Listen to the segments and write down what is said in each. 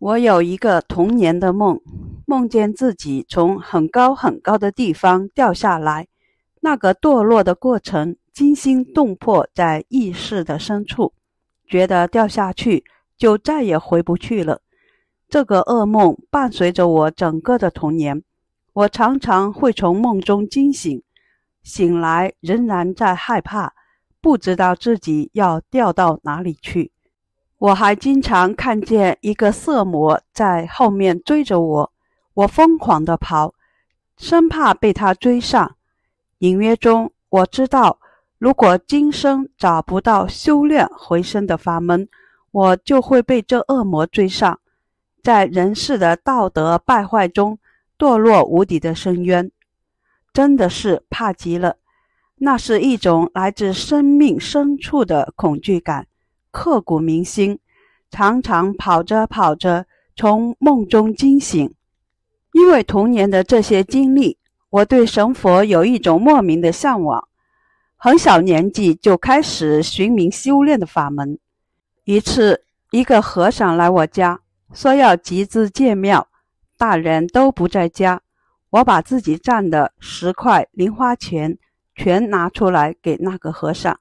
我有一个童年的梦，梦见自己从很高很高的地方掉下来，那个堕落的过程惊心动魄，在意识的深处，觉得掉下去就再也回不去了。这个噩梦伴随着我整个的童年，我常常会从梦中惊醒，醒来仍然在害怕，不知道自己要掉到哪里去。我还经常看见一个色魔在后面追着我，我疯狂的跑，生怕被他追上。隐约中，我知道，如果今生找不到修炼回生的法门，我就会被这恶魔追上，在人世的道德败坏中堕落无底的深渊。真的是怕极了，那是一种来自生命深处的恐惧感。刻骨铭心，常常跑着跑着从梦中惊醒。因为童年的这些经历，我对神佛有一种莫名的向往。很小年纪就开始寻名修炼的法门。一次，一个和尚来我家，说要集资建庙，大人都不在家，我把自己赚的十块零花钱全拿出来给那个和尚。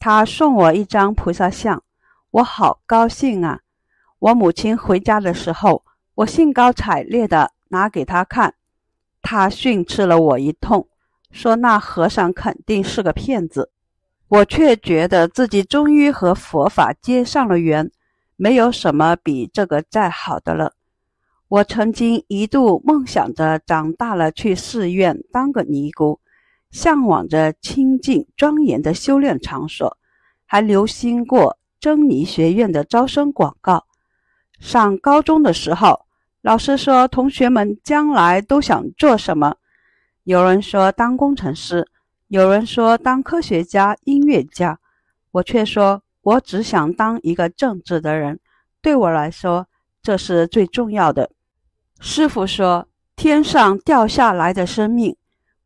他送我一张菩萨像，我好高兴啊！我母亲回家的时候，我兴高采烈地拿给她看，她训斥了我一通，说那和尚肯定是个骗子。我却觉得自己终于和佛法结上了缘，没有什么比这个再好的了。我曾经一度梦想着长大了去寺院当个尼姑。向往着清净庄严的修炼场所，还留心过珍妮学院的招生广告。上高中的时候，老师说：“同学们将来都想做什么？”有人说当工程师，有人说当科学家、音乐家，我却说：“我只想当一个正直的人。”对我来说，这是最重要的。师傅说：“天上掉下来的生命，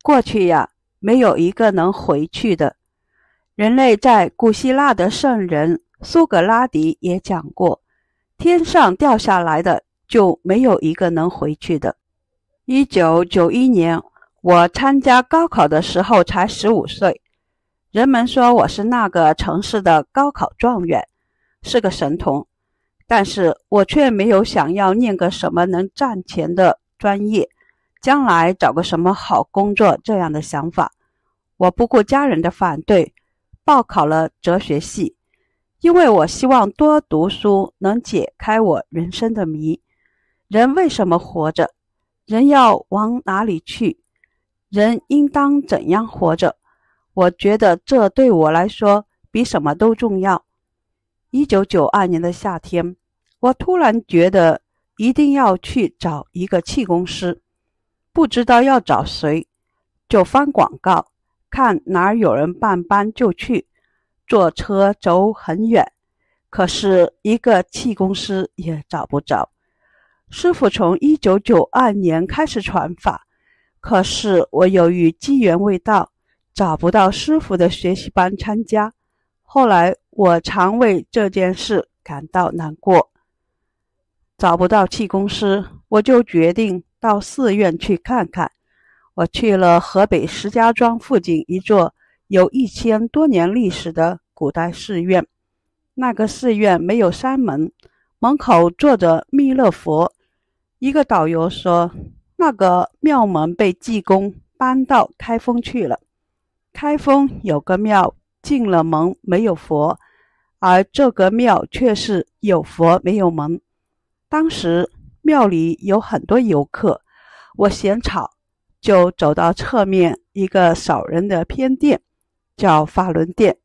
过去呀。”没有一个能回去的。人类在古希腊的圣人苏格拉底也讲过：“天上掉下来的就没有一个能回去的。”一九九一年，我参加高考的时候才十五岁，人们说我是那个城市的高考状元，是个神童。但是我却没有想要念个什么能赚钱的专业。将来找个什么好工作这样的想法，我不顾家人的反对，报考了哲学系，因为我希望多读书能解开我人生的谜：人为什么活着？人要往哪里去？人应当怎样活着？我觉得这对我来说比什么都重要。一九九二年的夏天，我突然觉得一定要去找一个气功师。不知道要找谁，就翻广告，看哪儿有人办班就去。坐车走很远，可是一个气功师也找不着。师傅从一九九二年开始传法，可是我由于机缘未到，找不到师傅的学习班参加。后来我常为这件事感到难过。找不到气功师，我就决定。到寺院去看看。我去了河北石家庄附近一座有一千多年历史的古代寺院，那个寺院没有山门，门口坐着弥勒佛。一个导游说，那个庙门被济公搬到开封去了。开封有个庙，进了门没有佛，而这个庙却是有佛没有门。当时。庙里有很多游客，我嫌吵，就走到侧面一个少人的偏殿，叫法轮殿。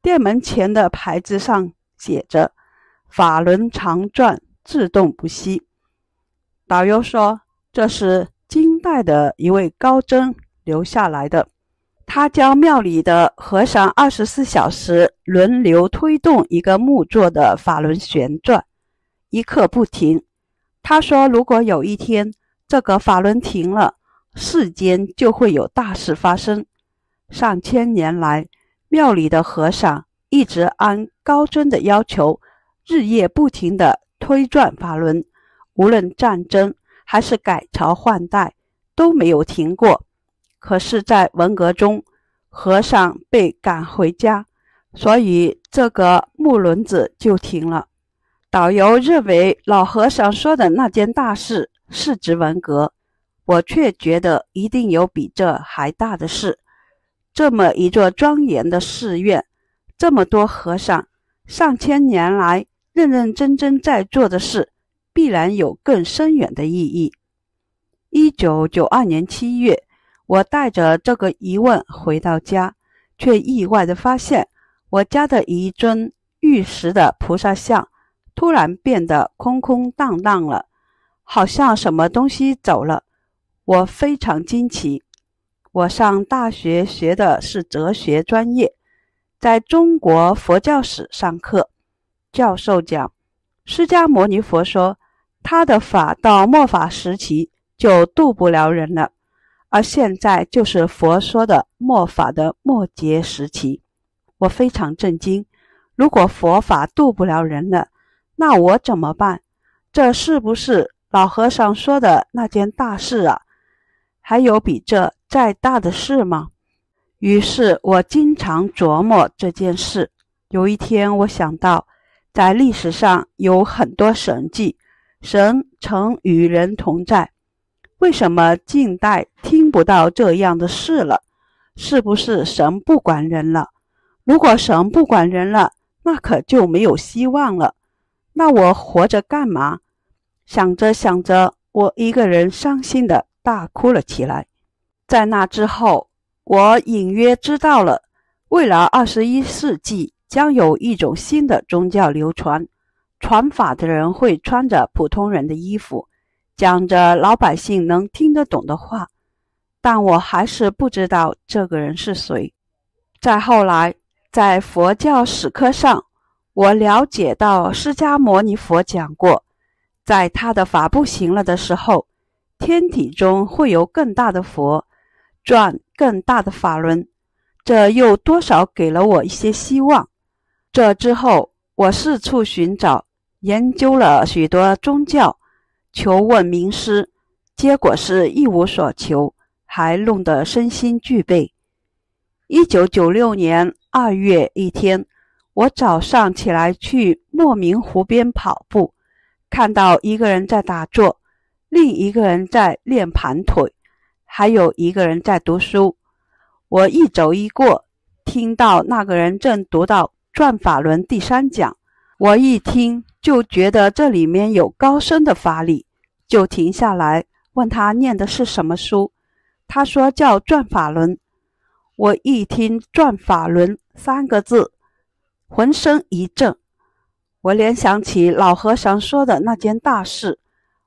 殿门前的牌子上写着“法轮常转，自动不息”。导游说，这是金代的一位高僧留下来的，他教庙里的和尚二十四小时轮流推动一个木做的法轮旋转，一刻不停。他说：“如果有一天这个法轮停了，世间就会有大事发生。上千年来，庙里的和尚一直按高僧的要求，日夜不停的推转法轮，无论战争还是改朝换代都没有停过。可是，在文革中，和尚被赶回家，所以这个木轮子就停了。”导游认为老和尚说的那件大事是指文革，我却觉得一定有比这还大的事。这么一座庄严的寺院，这么多和尚，上千年来认认真真在做的事，必然有更深远的意义。一九九二年七月，我带着这个疑问回到家，却意外地发现我家的一尊玉石的菩萨像。突然变得空空荡荡了，好像什么东西走了。我非常惊奇。我上大学学的是哲学专业，在中国佛教史上课，教授讲，释迦牟尼佛说，他的法到末法时期就渡不了人了，而现在就是佛说的末法的末节时期。我非常震惊。如果佛法渡不了人了，那我怎么办？这是不是老和尚说的那件大事啊？还有比这再大的事吗？于是我经常琢磨这件事。有一天，我想到，在历史上有很多神迹，神曾与人同在。为什么近代听不到这样的事了？是不是神不管人了？如果神不管人了，那可就没有希望了。那我活着干嘛？想着想着，我一个人伤心的大哭了起来。在那之后，我隐约知道了，未来二十一世纪将有一种新的宗教流传，传法的人会穿着普通人的衣服，讲着老百姓能听得懂的话。但我还是不知道这个人是谁。再后来，在佛教史科上。我了解到释迦牟尼佛讲过，在他的法不行了的时候，天体中会有更大的佛，转更大的法轮。这又多少给了我一些希望。这之后，我四处寻找，研究了许多宗教，求问名师，结果是一无所求，还弄得身心俱惫。一九九六年二月一天。我早上起来去莫名湖边跑步，看到一个人在打坐，另一个人在练盘腿，还有一个人在读书。我一走一过，听到那个人正读到《转法轮》第三讲。我一听就觉得这里面有高深的法理，就停下来问他念的是什么书。他说叫《转法轮》。我一听“转法轮”三个字。浑身一震，我联想起老和尚说的那件大事，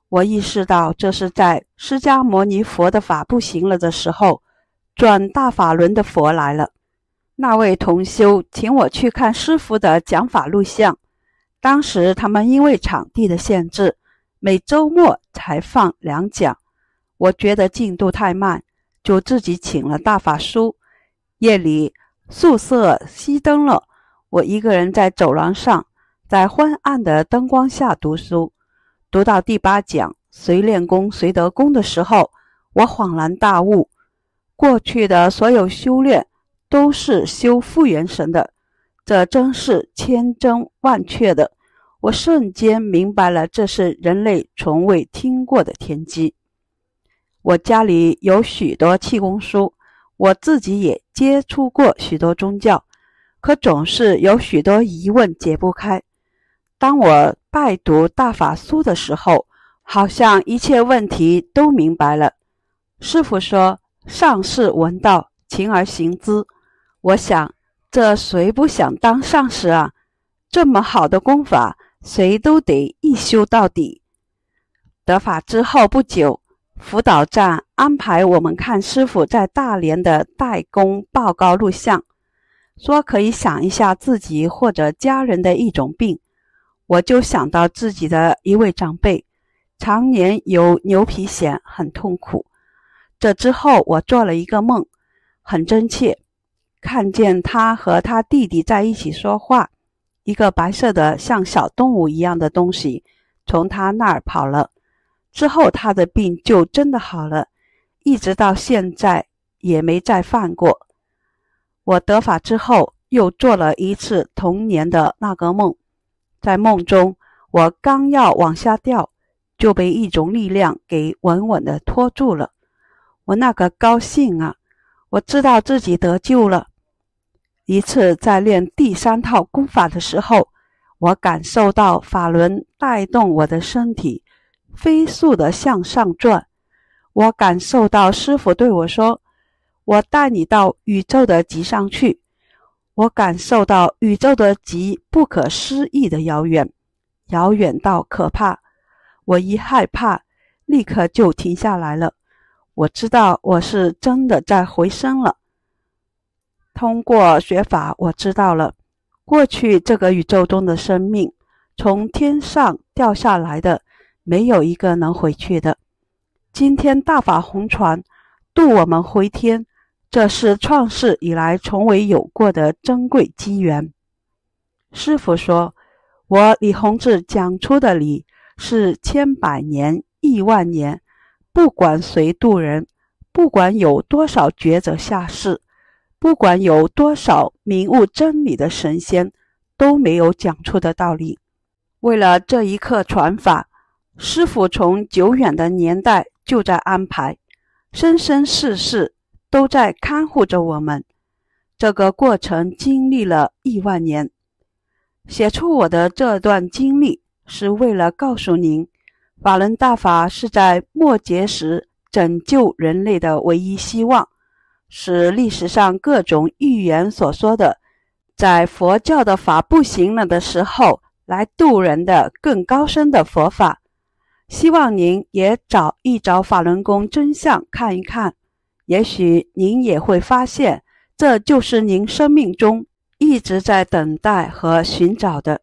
我意识到这是在释迦牟尼佛的法不行了的时候，转大法轮的佛来了。那位同修请我去看师傅的讲法录像，当时他们因为场地的限制，每周末才放两讲，我觉得进度太慢，就自己请了大法书。夜里宿舍熄灯了。我一个人在走廊上，在昏暗的灯光下读书，读到第八讲“随练功随得功”的时候，我恍然大悟：过去的所有修炼都是修复元神的，这真是千真万确的。我瞬间明白了，这是人类从未听过的天机。我家里有许多气功书，我自己也接触过许多宗教。可总是有许多疑问解不开。当我拜读大法书的时候，好像一切问题都明白了。师傅说：“上士闻道，勤而行之。”我想，这谁不想当上士啊？这么好的功法，谁都得一修到底。得法之后不久，辅导站安排我们看师傅在大连的代工报告录像。说可以想一下自己或者家人的一种病，我就想到自己的一位长辈，常年有牛皮癣，很痛苦。这之后我做了一个梦，很真切，看见他和他弟弟在一起说话，一个白色的像小动物一样的东西从他那儿跑了，之后他的病就真的好了，一直到现在也没再犯过。我得法之后，又做了一次童年的那个梦，在梦中，我刚要往下掉，就被一种力量给稳稳地托住了。我那个高兴啊！我知道自己得救了。一次在练第三套功法的时候，我感受到法轮带动我的身体飞速地向上转，我感受到师傅对我说。我带你到宇宙的极上去，我感受到宇宙的极不可思议的遥远，遥远到可怕。我一害怕，立刻就停下来了。我知道我是真的在回升了。通过学法，我知道了，过去这个宇宙中的生命，从天上掉下来的，没有一个能回去的。今天大法红船渡我们回天。这是创世以来从未有过的珍贵机缘。师傅说：“我李洪志讲出的理是千百年、亿万年，不管谁渡人，不管有多少觉者下世，不管有多少明悟真理的神仙，都没有讲出的道理。为了这一刻传法，师傅从久远的年代就在安排，生生世世。”都在看护着我们。这个过程经历了亿万年。写出我的这段经历，是为了告诉您，法轮大法是在末劫时拯救人类的唯一希望，是历史上各种预言所说的，在佛教的法不行了的时候来渡人的更高深的佛法。希望您也找一找法轮功真相，看一看。也许您也会发现，这就是您生命中一直在等待和寻找的。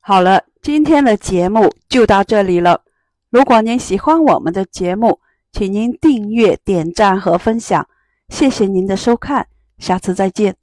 好了，今天的节目就到这里了。如果您喜欢我们的节目，请您订阅、点赞和分享。谢谢您的收看，下次再见。